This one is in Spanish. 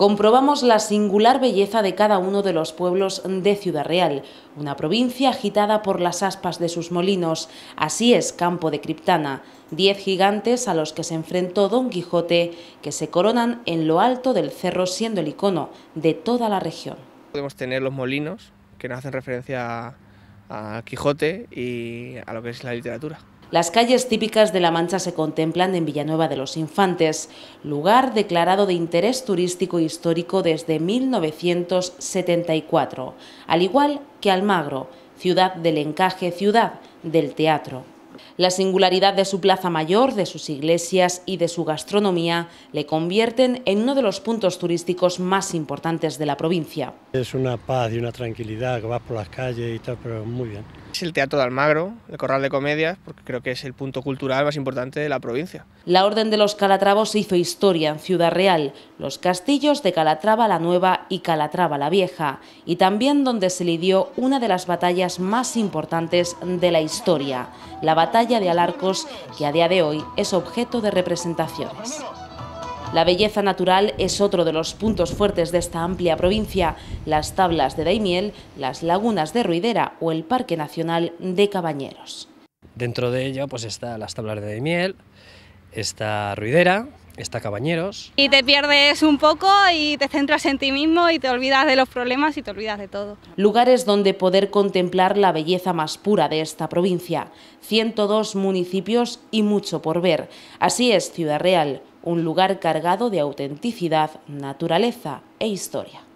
comprobamos la singular belleza de cada uno de los pueblos de Ciudad Real, una provincia agitada por las aspas de sus molinos. Así es Campo de Criptana, diez gigantes a los que se enfrentó Don Quijote, que se coronan en lo alto del cerro siendo el icono de toda la región. Podemos tener los molinos, que nos hacen referencia a, a Quijote y a lo que es la literatura. Las calles típicas de La Mancha se contemplan en Villanueva de los Infantes, lugar declarado de interés turístico e histórico desde 1974, al igual que Almagro, ciudad del encaje, ciudad del teatro. La singularidad de su plaza mayor, de sus iglesias y de su gastronomía le convierten en uno de los puntos turísticos más importantes de la provincia. Es una paz y una tranquilidad que vas por las calles y tal, pero muy bien el Teatro de Almagro, el Corral de Comedias, porque creo que es el punto cultural más importante de la provincia. La Orden de los Calatravos hizo historia en Ciudad Real, los castillos de Calatrava la Nueva y Calatrava la Vieja, y también donde se lidió una de las batallas más importantes de la historia, la batalla de Alarcos, que a día de hoy es objeto de representaciones. La belleza natural es otro de los puntos fuertes de esta amplia provincia, las tablas de Daimiel, las lagunas de Ruidera o el Parque Nacional de Cabañeros. Dentro de ella pues está las tablas de Daimiel, está Ruidera, está Cabañeros. Y te pierdes un poco y te centras en ti mismo y te olvidas de los problemas y te olvidas de todo. Lugares donde poder contemplar la belleza más pura de esta provincia. 102 municipios y mucho por ver. Así es Ciudad Real, un lugar cargado de autenticidad, naturaleza e historia.